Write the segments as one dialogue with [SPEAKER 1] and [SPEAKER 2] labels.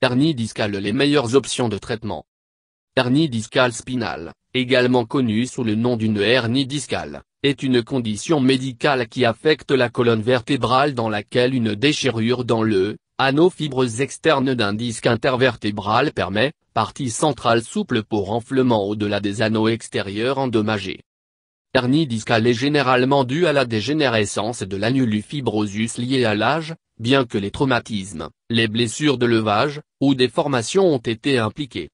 [SPEAKER 1] hernie discale les meilleures options de traitement. Hernie discale spinale, également connue sous le nom d'une hernie discale, est une condition médicale qui affecte la colonne vertébrale dans laquelle une déchirure dans le anneau fibreux externe d'un disque intervertébral permet, partie centrale souple pour renflement au-delà des anneaux extérieurs endommagés. Hernie discale est généralement due à la dégénérescence de l'annulus fibrosus liée à l'âge, bien que les traumatismes, les blessures de levage, ou formations ont été impliquées.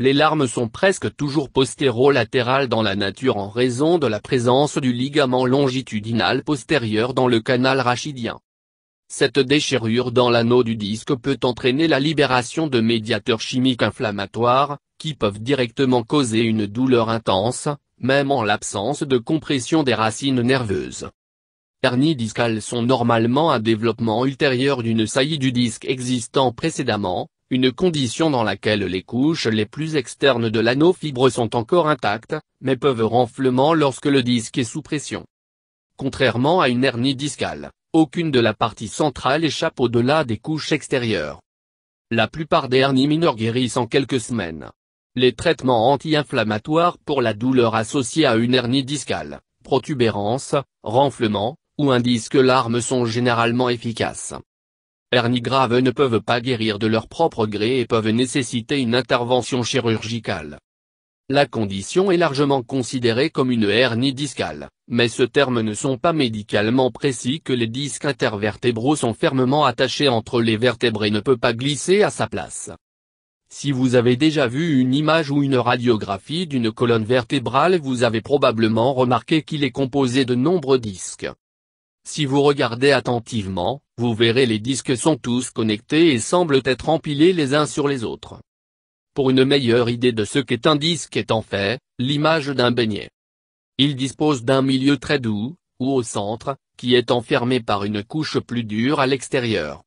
[SPEAKER 1] Les larmes sont presque toujours postérolatérales dans la nature en raison de la présence du ligament longitudinal postérieur dans le canal rachidien. Cette déchirure dans l'anneau du disque peut entraîner la libération de médiateurs chimiques inflammatoires, qui peuvent directement causer une douleur intense, même en l'absence de compression des racines nerveuses hernies discales sont normalement un développement ultérieur d'une saillie du disque existant précédemment, une condition dans laquelle les couches les plus externes de l'anneau fibre sont encore intactes, mais peuvent renflement lorsque le disque est sous pression. Contrairement à une hernie discale, aucune de la partie centrale échappe au-delà des couches extérieures. La plupart des hernies mineures guérissent en quelques semaines. Les traitements anti-inflammatoires pour la douleur associée à une hernie discale, protubérance, renflement, ou un que l'arme sont généralement efficaces. Hernies graves ne peuvent pas guérir de leur propre gré et peuvent nécessiter une intervention chirurgicale. La condition est largement considérée comme une hernie discale, mais ce terme ne sont pas médicalement précis que les disques intervertébraux sont fermement attachés entre les vertèbres et ne peut pas glisser à sa place. Si vous avez déjà vu une image ou une radiographie d'une colonne vertébrale vous avez probablement remarqué qu'il est composé de nombreux disques. Si vous regardez attentivement, vous verrez les disques sont tous connectés et semblent être empilés les uns sur les autres. Pour une meilleure idée de ce qu'est un disque est en fait, l'image d'un beignet. Il dispose d'un milieu très doux, ou au centre, qui est enfermé par une couche plus dure à l'extérieur.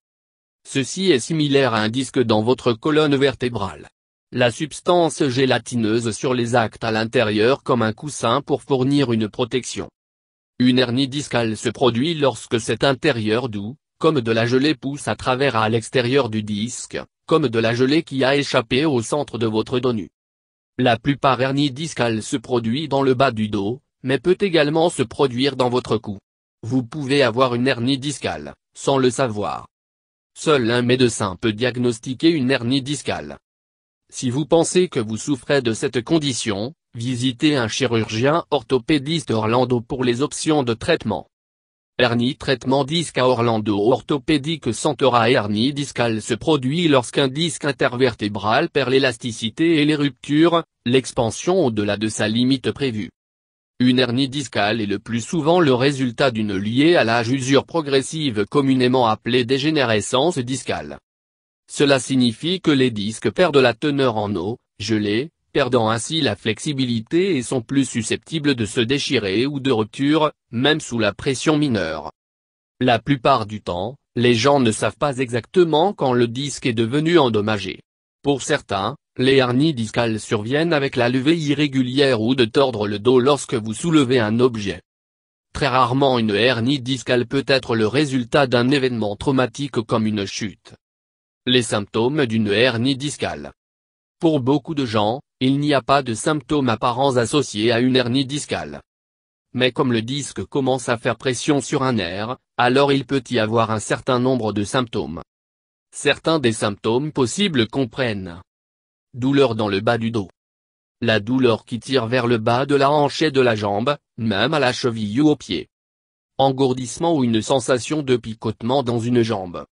[SPEAKER 1] Ceci est similaire à un disque dans votre colonne vertébrale. La substance gélatineuse sur les actes à l'intérieur comme un coussin pour fournir une protection. Une hernie discale se produit lorsque cet intérieur doux, comme de la gelée pousse à travers à l'extérieur du disque, comme de la gelée qui a échappé au centre de votre dos La plupart hernie discale se produit dans le bas du dos, mais peut également se produire dans votre cou. Vous pouvez avoir une hernie discale, sans le savoir. Seul un médecin peut diagnostiquer une hernie discale. Si vous pensez que vous souffrez de cette condition, Visitez un chirurgien orthopédiste Orlando pour les options de traitement. Hernie traitement disque à Orlando Orthopédique Centora et hernie discale se produit lorsqu'un disque intervertébral perd l'élasticité et les ruptures, l'expansion au-delà de sa limite prévue. Une hernie discale est le plus souvent le résultat d'une liée à l'âge usure progressive communément appelée dégénérescence discale. Cela signifie que les disques perdent la teneur en eau, gelée, perdant ainsi la flexibilité et sont plus susceptibles de se déchirer ou de rupture, même sous la pression mineure. La plupart du temps, les gens ne savent pas exactement quand le disque est devenu endommagé. Pour certains, les hernies discales surviennent avec la levée irrégulière ou de tordre le dos lorsque vous soulevez un objet. Très rarement une hernie discale peut être le résultat d'un événement traumatique comme une chute. Les symptômes d'une hernie discale pour beaucoup de gens, il n'y a pas de symptômes apparents associés à une hernie discale. Mais comme le disque commence à faire pression sur un nerf, alors il peut y avoir un certain nombre de symptômes. Certains des symptômes possibles comprennent Douleur dans le bas du dos. La douleur qui tire vers le bas de la hanche et de la jambe, même à la cheville ou au pied. Engourdissement ou une sensation de picotement dans une jambe.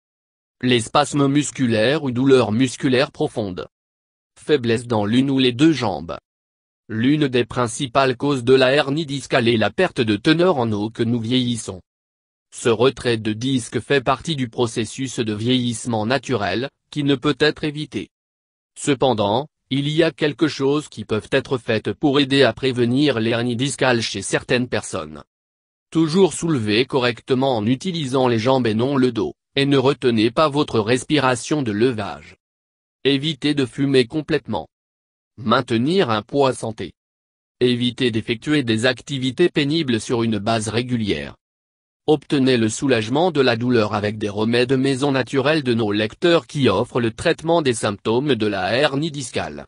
[SPEAKER 1] Les spasmes musculaires ou douleurs musculaires profondes. Faiblesse dans l'une ou les deux jambes. L'une des principales causes de la hernie discale est la perte de teneur en eau que nous vieillissons. Ce retrait de disque fait partie du processus de vieillissement naturel, qui ne peut être évité. Cependant, il y a quelque chose qui peuvent être faites pour aider à prévenir l'hernie discale chez certaines personnes. Toujours soulevez correctement en utilisant les jambes et non le dos, et ne retenez pas votre respiration de levage éviter de fumer complètement. Maintenir un poids santé. éviter d'effectuer des activités pénibles sur une base régulière. Obtenez le soulagement de la douleur avec des remèdes maison naturels de nos lecteurs qui offrent le traitement des symptômes de la hernie discale.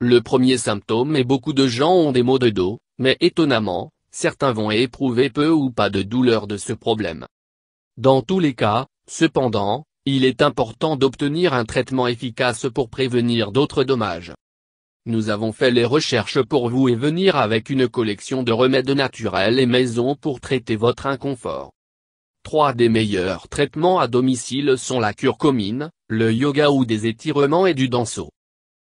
[SPEAKER 1] Le premier symptôme est beaucoup de gens ont des maux de dos, mais étonnamment, certains vont éprouver peu ou pas de douleur de ce problème. Dans tous les cas, cependant, il est important d'obtenir un traitement efficace pour prévenir d'autres dommages. Nous avons fait les recherches pour vous et venir avec une collection de remèdes naturels et maison pour traiter votre inconfort. Trois des meilleurs traitements à domicile sont la curcumine, le yoga ou des étirements et du danseau.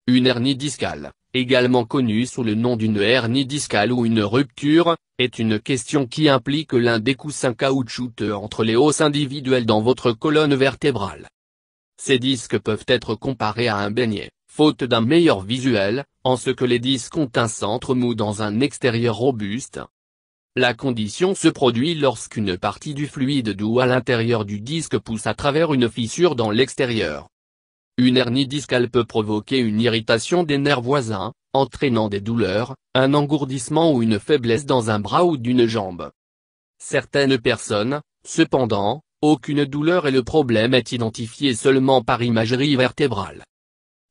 [SPEAKER 1] Une hernie discale également connue sous le nom d'une hernie discale ou une rupture, est une question qui implique l'un des coussins caoutchouteux entre les hausses individuelles dans votre colonne vertébrale. Ces disques peuvent être comparés à un beignet, faute d'un meilleur visuel, en ce que les disques ont un centre mou dans un extérieur robuste. La condition se produit lorsqu'une partie du fluide doux à l'intérieur du disque pousse à travers une fissure dans l'extérieur. Une hernie discale peut provoquer une irritation des nerfs voisins, entraînant des douleurs, un engourdissement ou une faiblesse dans un bras ou d'une jambe. Certaines personnes, cependant, aucune douleur et le problème est identifié seulement par imagerie vertébrale.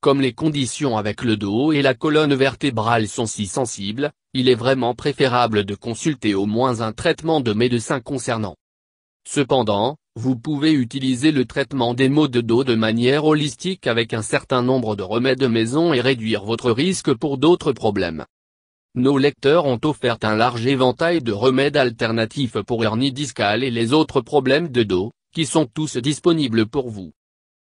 [SPEAKER 1] Comme les conditions avec le dos et la colonne vertébrale sont si sensibles, il est vraiment préférable de consulter au moins un traitement de médecin concernant. Cependant, vous pouvez utiliser le traitement des maux de dos de manière holistique avec un certain nombre de remèdes maison et réduire votre risque pour d'autres problèmes. Nos lecteurs ont offert un large éventail de remèdes alternatifs pour hernie discale et les autres problèmes de dos, qui sont tous disponibles pour vous.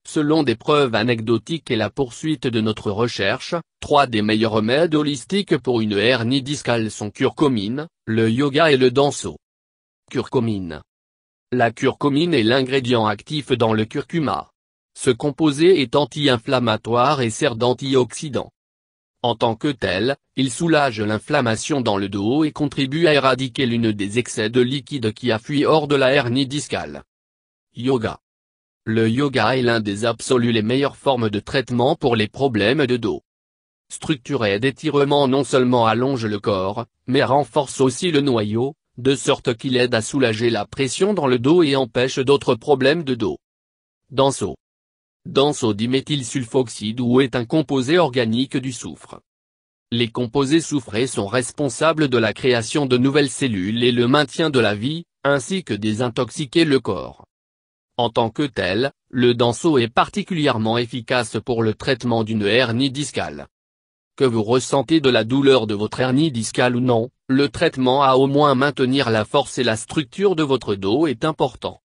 [SPEAKER 1] Selon des preuves anecdotiques et la poursuite de notre recherche, trois des meilleurs remèdes holistiques pour une hernie discale sont curcumine, le yoga et le danseau. Curcumine la curcumine est l'ingrédient actif dans le curcuma. Ce composé est anti-inflammatoire et sert d'antioxydant. En tant que tel, il soulage l'inflammation dans le dos et contribue à éradiquer l'une des excès de liquide qui a fui hors de la hernie discale. Yoga. Le yoga est l'un des absolus les meilleures formes de traitement pour les problèmes de dos. Structuré d'étirement non seulement allonge le corps, mais renforce aussi le noyau, de sorte qu'il aide à soulager la pression dans le dos et empêche d'autres problèmes de dos. Danso. Danso diméthylsulfoxyde ou est un composé organique du soufre. Les composés soufrés sont responsables de la création de nouvelles cellules et le maintien de la vie, ainsi que désintoxiquer le corps. En tant que tel, le danso est particulièrement efficace pour le traitement d'une hernie discale. Que vous ressentez de la douleur de votre hernie discale ou non, le traitement à au moins maintenir la force et la structure de votre dos est important.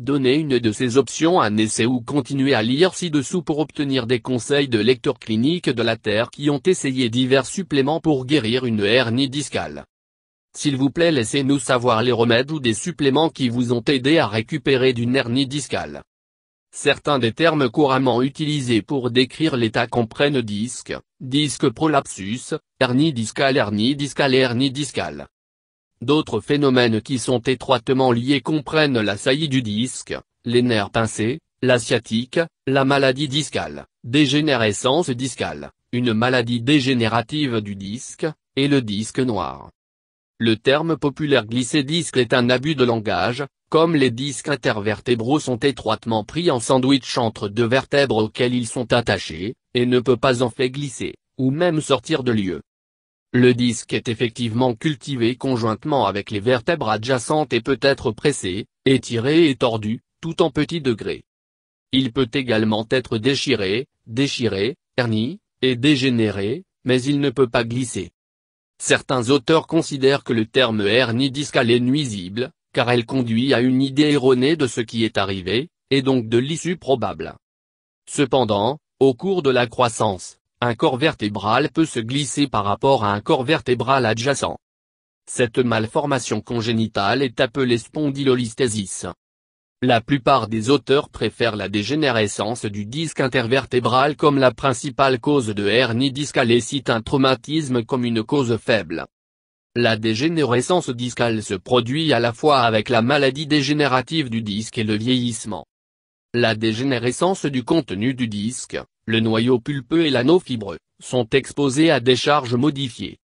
[SPEAKER 1] Donnez une de ces options un essai ou continuez à lire ci-dessous pour obtenir des conseils de lecteurs cliniques de la Terre qui ont essayé divers suppléments pour guérir une hernie discale. S'il vous plaît laissez-nous savoir les remèdes ou des suppléments qui vous ont aidé à récupérer d'une hernie discale. Certains des termes couramment utilisés pour décrire l'état comprennent disque, disque prolapsus, hernie discale hernie discale hernie discale. D'autres phénomènes qui sont étroitement liés comprennent la saillie du disque, les nerfs pincés, la sciatique, la maladie discale, dégénérescence discale, une maladie dégénérative du disque, et le disque noir. Le terme populaire glissé disque est un abus de langage, comme les disques intervertébraux sont étroitement pris en sandwich entre deux vertèbres auxquelles ils sont attachés, et ne peut pas en fait glisser, ou même sortir de lieu. Le disque est effectivement cultivé conjointement avec les vertèbres adjacentes et peut être pressé, étiré et tordu, tout en petits degrés. Il peut également être déchiré, déchiré, herni, et dégénéré, mais il ne peut pas glisser. Certains auteurs considèrent que le terme hernie discale est nuisible, car elle conduit à une idée erronée de ce qui est arrivé, et donc de l'issue probable. Cependant, au cours de la croissance, un corps vertébral peut se glisser par rapport à un corps vertébral adjacent. Cette malformation congénitale est appelée spondylolisthésis. La plupart des auteurs préfèrent la dégénérescence du disque intervertébral comme la principale cause de hernie discale et citent un traumatisme comme une cause faible. La dégénérescence discale se produit à la fois avec la maladie dégénérative du disque et le vieillissement. La dégénérescence du contenu du disque, le noyau pulpeux et l'anneau fibreux, sont exposés à des charges modifiées.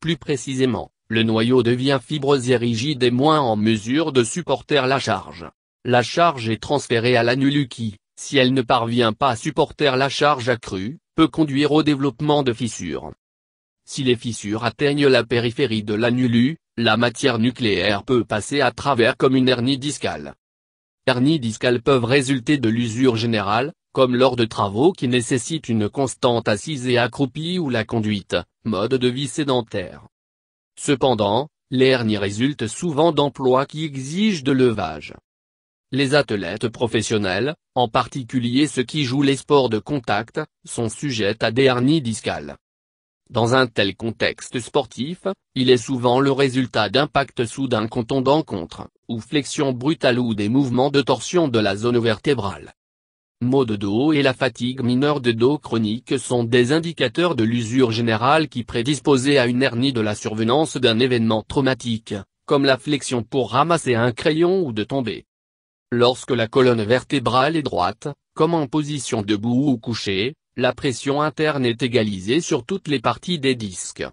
[SPEAKER 1] Plus précisément, le noyau devient fibreux et rigide et moins en mesure de supporter la charge. La charge est transférée à l'annulu qui, si elle ne parvient pas à supporter la charge accrue, peut conduire au développement de fissures. Si les fissures atteignent la périphérie de l'annulu, la matière nucléaire peut passer à travers comme une hernie discale. Hernies discales peuvent résulter de l'usure générale, comme lors de travaux qui nécessitent une constante assise et accroupie ou la conduite, mode de vie sédentaire. Cependant, les hernies résultent souvent d'emplois qui exigent de levage. Les athlètes professionnels, en particulier ceux qui jouent les sports de contact, sont sujettes à des hernies discales. Dans un tel contexte sportif, il est souvent le résultat d'impacts soudains contondant contre, ou flexion brutale ou des mouvements de torsion de la zone vertébrale. Maux de dos et la fatigue mineure de dos chronique sont des indicateurs de l'usure générale qui prédisposait à une hernie de la survenance d'un événement traumatique, comme la flexion pour ramasser un crayon ou de tomber. Lorsque la colonne vertébrale est droite, comme en position debout ou couchée, la pression interne est égalisée sur toutes les parties des disques.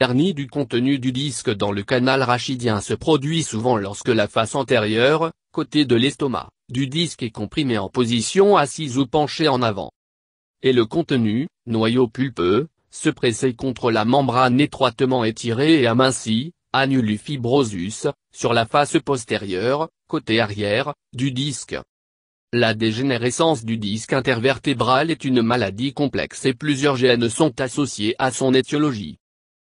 [SPEAKER 1] Hernie du contenu du disque dans le canal rachidien se produit souvent lorsque la face antérieure, côté de l'estomac, du disque est comprimée en position assise ou penchée en avant. Et le contenu, noyau pulpeux, se pressait contre la membrane étroitement étirée et amincie, annulus fibrosus, sur la face postérieure, côté arrière, du disque. La dégénérescence du disque intervertébral est une maladie complexe et plusieurs gènes sont associés à son étiologie.